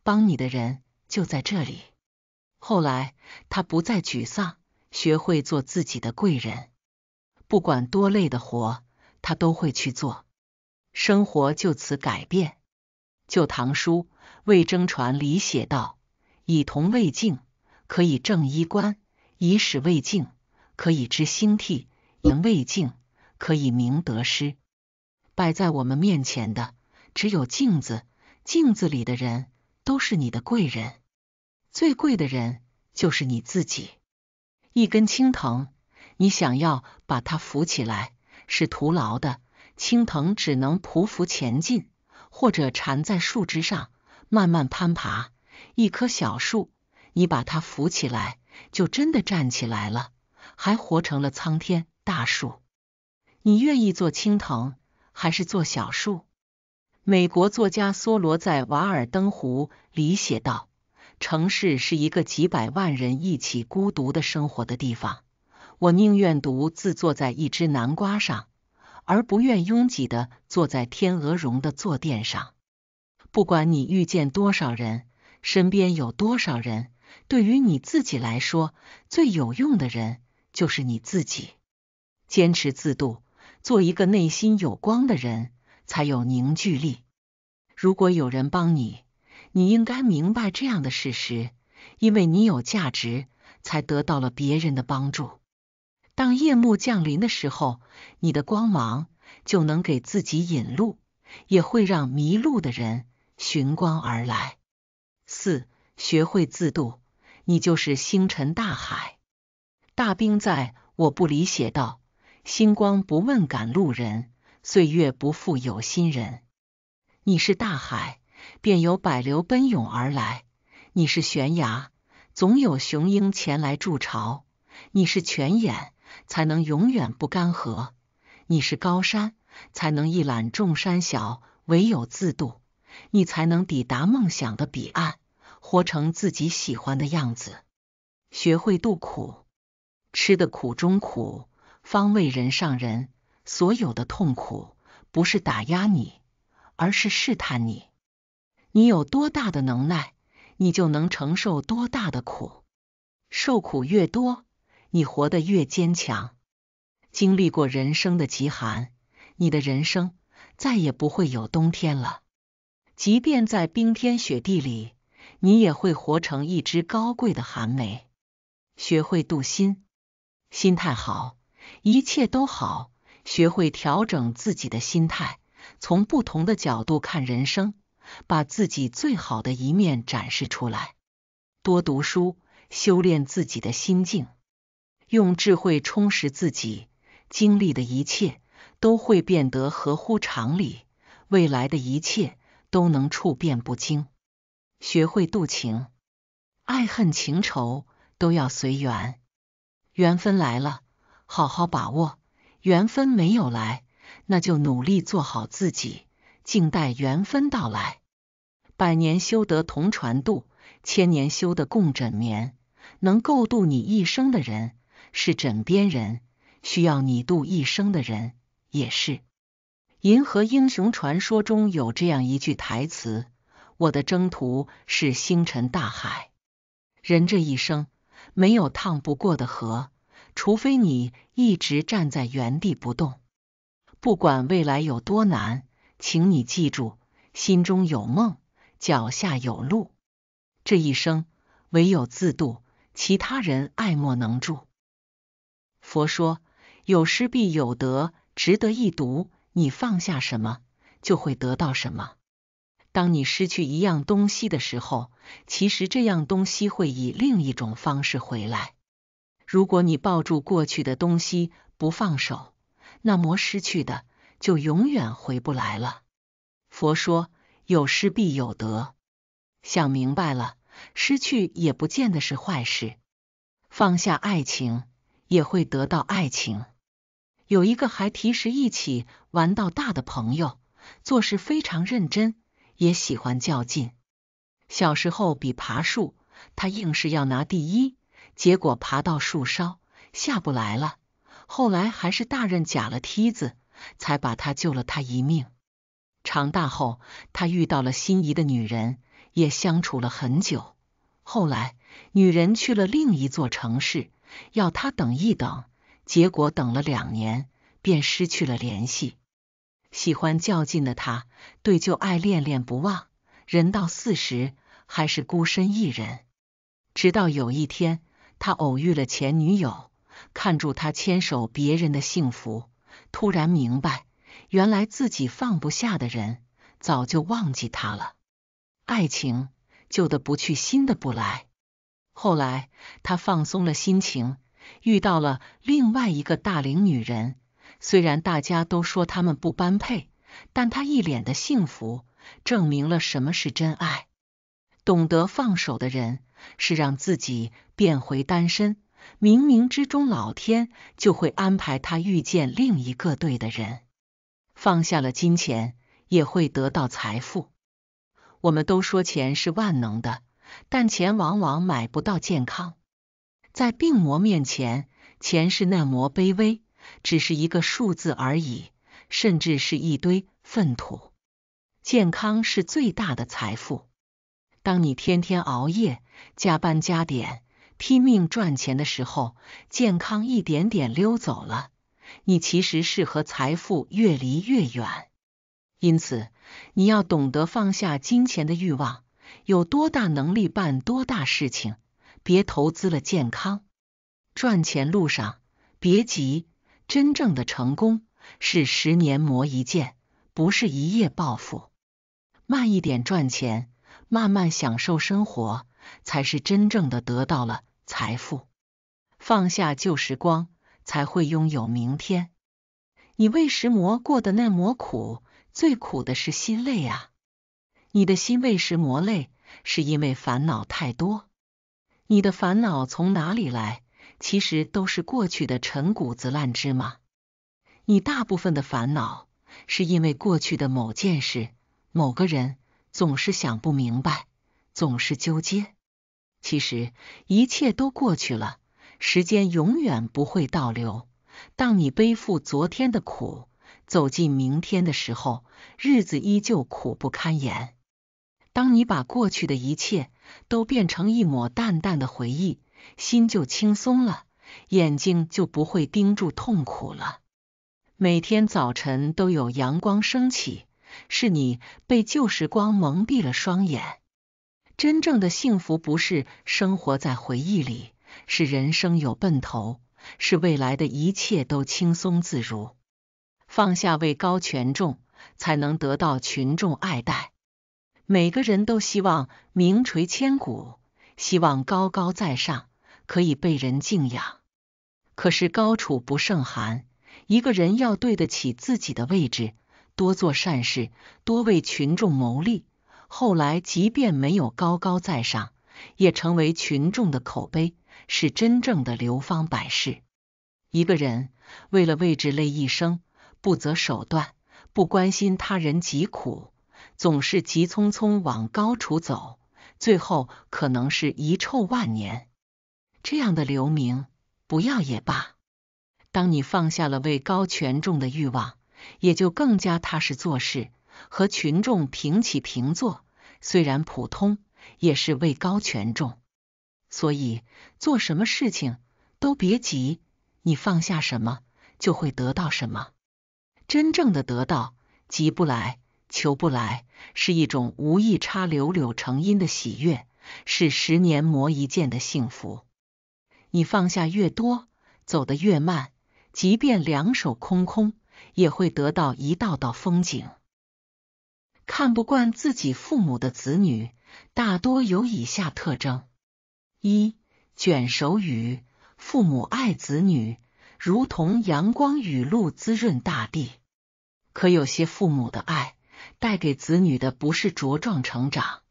帮你的人就在这里。后来，他不再沮丧，学会做自己的贵人，不管多累的活，他都会去做，生活就此改变。《旧唐书·魏征传》里写道：“以铜为镜。”可以正衣冠，以史未镜；可以知兴替，迎未镜；可以明得失。摆在我们面前的只有镜子，镜子里的人都是你的贵人，最贵的人就是你自己。一根青藤，你想要把它扶起来是徒劳的，青藤只能匍匐前进，或者缠在树枝上慢慢攀爬。一棵小树。你把它扶起来，就真的站起来了，还活成了苍天大树。你愿意做青藤，还是做小树？美国作家梭罗在《瓦尔登湖》里写道：“城市是一个几百万人一起孤独的生活的地方。我宁愿独自坐在一只南瓜上，而不愿拥挤的坐在天鹅绒的坐垫上。不管你遇见多少人，身边有多少人。”对于你自己来说，最有用的人就是你自己。坚持自度，做一个内心有光的人，才有凝聚力。如果有人帮你，你应该明白这样的事实：因为你有价值，才得到了别人的帮助。当夜幕降临的时候，你的光芒就能给自己引路，也会让迷路的人寻光而来。四，学会自度。你就是星辰大海，大兵在我不离。写道：星光不问赶路人，岁月不负有心人。你是大海，便有百流奔涌而来；你是悬崖，总有雄鹰前来筑巢；你是泉眼，才能永远不干涸；你是高山，才能一览众山小，唯有自渡，你才能抵达梦想的彼岸。活成自己喜欢的样子，学会度苦，吃的苦中苦，方为人上人。所有的痛苦不是打压你，而是试探你。你有多大的能耐，你就能承受多大的苦。受苦越多，你活得越坚强。经历过人生的极寒，你的人生再也不会有冬天了。即便在冰天雪地里。你也会活成一只高贵的寒梅。学会渡心，心态好，一切都好。学会调整自己的心态，从不同的角度看人生，把自己最好的一面展示出来。多读书，修炼自己的心境，用智慧充实自己。经历的一切都会变得合乎常理，未来的一切都能触变不惊。学会渡情，爱恨情仇都要随缘。缘分来了，好好把握；缘分没有来，那就努力做好自己，静待缘分到来。百年修得同船渡，千年修得共枕眠。能够渡你一生的人是枕边人，需要你渡一生的人也是。《银河英雄传说》中有这样一句台词。我的征途是星辰大海。人这一生，没有趟不过的河，除非你一直站在原地不动。不管未来有多难，请你记住，心中有梦，脚下有路。这一生，唯有自渡，其他人爱莫能助。佛说，有失必有得，值得一读。你放下什么，就会得到什么。当你失去一样东西的时候，其实这样东西会以另一种方式回来。如果你抱住过去的东西不放手，那么失去的就永远回不来了。佛说：有失必有得。想明白了，失去也不见得是坏事。放下爱情也会得到爱情。有一个还提时一起玩到大的朋友，做事非常认真。也喜欢较劲。小时候比爬树，他硬是要拿第一，结果爬到树梢下不来了。后来还是大人假了梯子，才把他救了他一命。长大后，他遇到了心仪的女人，也相处了很久。后来，女人去了另一座城市，要他等一等。结果等了两年，便失去了联系。喜欢较劲的他，对旧爱恋恋不忘。人到四十，还是孤身一人。直到有一天，他偶遇了前女友，看住他牵手别人的幸福，突然明白，原来自己放不下的人，早就忘记他了。爱情旧的不去，新的不来。后来，他放松了心情，遇到了另外一个大龄女人。虽然大家都说他们不般配，但他一脸的幸福，证明了什么是真爱。懂得放手的人，是让自己变回单身，冥冥之中老天就会安排他遇见另一个对的人。放下了金钱，也会得到财富。我们都说钱是万能的，但钱往往买不到健康。在病魔面前，钱是那么卑微。只是一个数字而已，甚至是一堆粪土。健康是最大的财富。当你天天熬夜、加班加点、拼命赚钱的时候，健康一点点溜走了。你其实是和财富越离越远。因此，你要懂得放下金钱的欲望，有多大能力办多大事情，别投资了健康。赚钱路上别急。真正的成功是十年磨一剑，不是一夜暴富。慢一点赚钱，慢慢享受生活，才是真正的得到了财富。放下旧时光，才会拥有明天。你为石磨过的那磨苦，最苦的是心累啊！你的心为石磨累，是因为烦恼太多。你的烦恼从哪里来？其实都是过去的陈谷子烂芝麻。你大部分的烦恼是因为过去的某件事、某个人，总是想不明白，总是纠结。其实一切都过去了，时间永远不会倒流。当你背负昨天的苦，走进明天的时候，日子依旧苦不堪言。当你把过去的一切都变成一抹淡淡的回忆。心就轻松了，眼睛就不会盯住痛苦了。每天早晨都有阳光升起，是你被旧时光蒙蔽了双眼。真正的幸福不是生活在回忆里，是人生有奔头，是未来的一切都轻松自如。放下位高权重，才能得到群众爱戴。每个人都希望名垂千古，希望高高在上。可以被人敬仰，可是高处不胜寒。一个人要对得起自己的位置，多做善事，多为群众谋利。后来，即便没有高高在上，也成为群众的口碑，是真正的流芳百世。一个人为了位置累一生，不择手段，不关心他人疾苦，总是急匆匆往高处走，最后可能是遗臭万年。这样的留名，不要也罢。当你放下了位高权重的欲望，也就更加踏实做事，和群众平起平坐。虽然普通，也是位高权重。所以，做什么事情都别急，你放下什么，就会得到什么。真正的得到，急不来，求不来，是一种无意插柳柳成荫的喜悦，是十年磨一剑的幸福。你放下越多，走得越慢。即便两手空空，也会得到一道道风景。看不惯自己父母的子女，大多有以下特征：一、卷手语。父母爱子女，如同阳光雨露滋润大地。可有些父母的爱，带给子女的不是茁壮成长，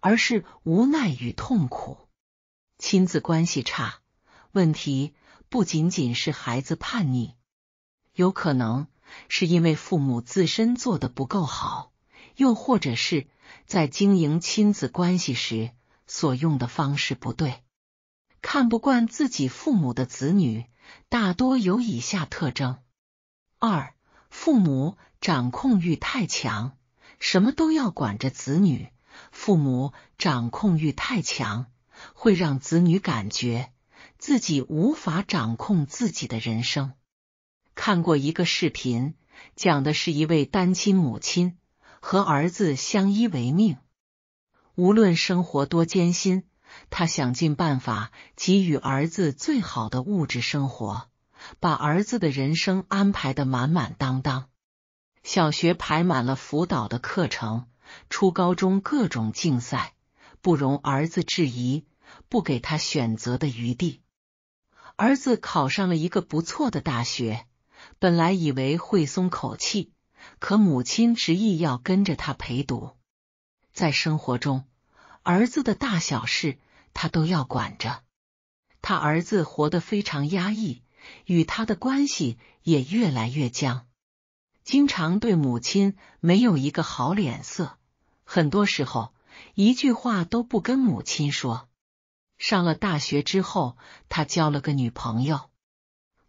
而是无奈与痛苦。亲子关系差。问题不仅仅是孩子叛逆，有可能是因为父母自身做的不够好，又或者是在经营亲子关系时所用的方式不对。看不惯自己父母的子女，大多有以下特征：二、父母掌控欲太强，什么都要管着子女；父母掌控欲太强，会让子女感觉。自己无法掌控自己的人生。看过一个视频，讲的是一位单亲母亲和儿子相依为命，无论生活多艰辛，他想尽办法给予儿子最好的物质生活，把儿子的人生安排的满满当当。小学排满了辅导的课程，初高中各种竞赛，不容儿子质疑，不给他选择的余地。儿子考上了一个不错的大学，本来以为会松口气，可母亲执意要跟着他陪读。在生活中，儿子的大小事他都要管着，他儿子活得非常压抑，与他的关系也越来越僵，经常对母亲没有一个好脸色，很多时候一句话都不跟母亲说。上了大学之后，他交了个女朋友。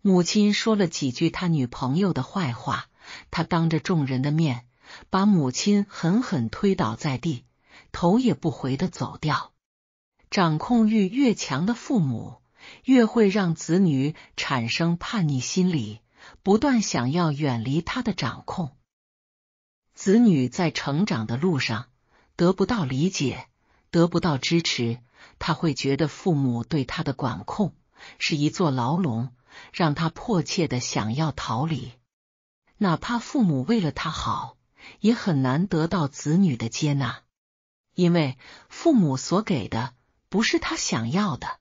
母亲说了几句他女朋友的坏话，他当着众人的面把母亲狠狠推倒在地，头也不回的走掉。掌控欲越强的父母，越会让子女产生叛逆心理，不断想要远离他的掌控。子女在成长的路上得不到理解，得不到支持。他会觉得父母对他的管控是一座牢笼，让他迫切的想要逃离。哪怕父母为了他好，也很难得到子女的接纳，因为父母所给的不是他想要的。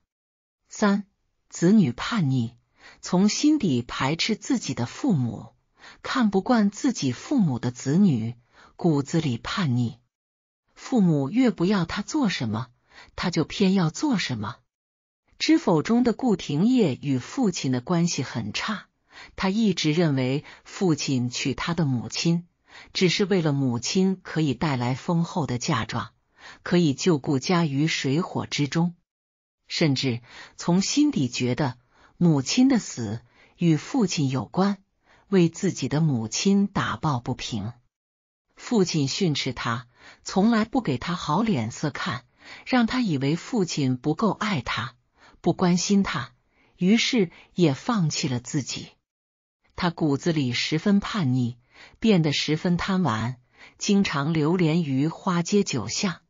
三子女叛逆，从心底排斥自己的父母，看不惯自己父母的子女，骨子里叛逆。父母越不要他做什么。他就偏要做什么？知否中的顾廷烨与父亲的关系很差，他一直认为父亲娶他的母亲只是为了母亲可以带来丰厚的嫁妆，可以救顾家于水火之中，甚至从心底觉得母亲的死与父亲有关，为自己的母亲打抱不平。父亲训斥他，从来不给他好脸色看。让他以为父亲不够爱他，不关心他，于是也放弃了自己。他骨子里十分叛逆，变得十分贪玩，经常流连于花街酒巷，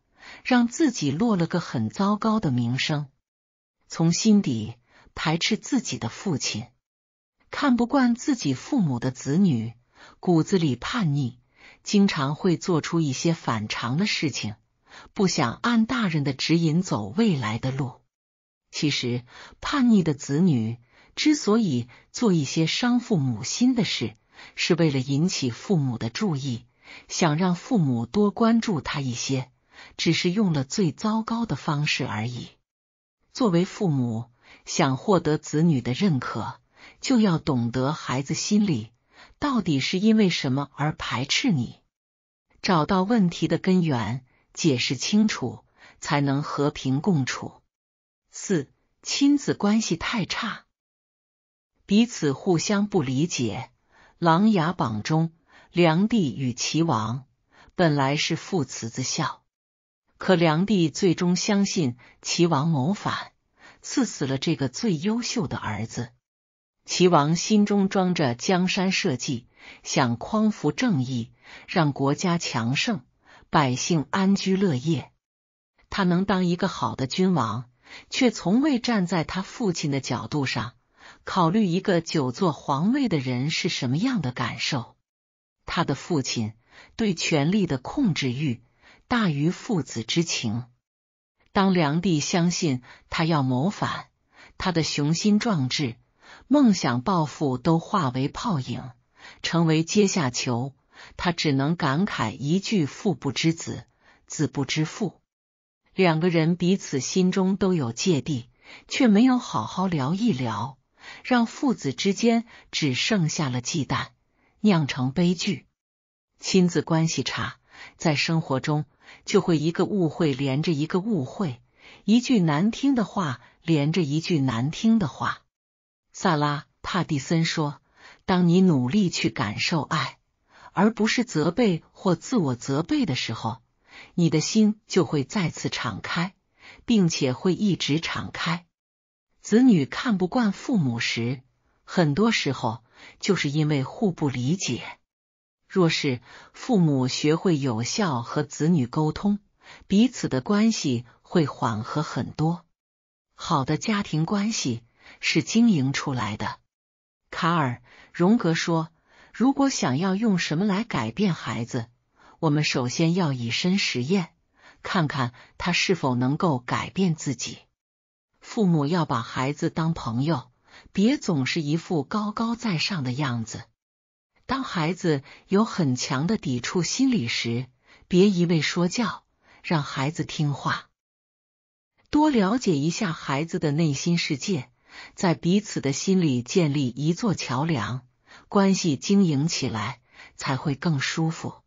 让自己落了个很糟糕的名声。从心底排斥自己的父亲，看不惯自己父母的子女，骨子里叛逆，经常会做出一些反常的事情。不想按大人的指引走未来的路。其实，叛逆的子女之所以做一些伤父母心的事，是为了引起父母的注意，想让父母多关注他一些，只是用了最糟糕的方式而已。作为父母，想获得子女的认可，就要懂得孩子心里到底是因为什么而排斥你，找到问题的根源。解释清楚，才能和平共处。四亲子关系太差，彼此互相不理解。琅琊榜中，梁帝与齐王本来是父慈子孝，可梁帝最终相信齐王谋反，赐死了这个最优秀的儿子。齐王心中装着江山社稷，想匡扶正义，让国家强盛。百姓安居乐业，他能当一个好的君王，却从未站在他父亲的角度上考虑一个久坐皇位的人是什么样的感受。他的父亲对权力的控制欲大于父子之情。当梁帝相信他要谋反，他的雄心壮志、梦想、抱负都化为泡影，成为阶下囚。他只能感慨一句：“父不知子，子不知父。”两个人彼此心中都有芥蒂，却没有好好聊一聊，让父子之间只剩下了忌惮，酿成悲剧。亲子关系差，在生活中就会一个误会连着一个误会，一句难听的话连着一句难听的话。萨拉·帕蒂森说：“当你努力去感受爱。”而不是责备或自我责备的时候，你的心就会再次敞开，并且会一直敞开。子女看不惯父母时，很多时候就是因为互不理解。若是父母学会有效和子女沟通，彼此的关系会缓和很多。好的家庭关系是经营出来的。卡尔·荣格说。如果想要用什么来改变孩子，我们首先要以身实验，看看他是否能够改变自己。父母要把孩子当朋友，别总是一副高高在上的样子。当孩子有很强的抵触心理时，别一味说教，让孩子听话。多了解一下孩子的内心世界，在彼此的心里建立一座桥梁。关系经营起来，才会更舒服。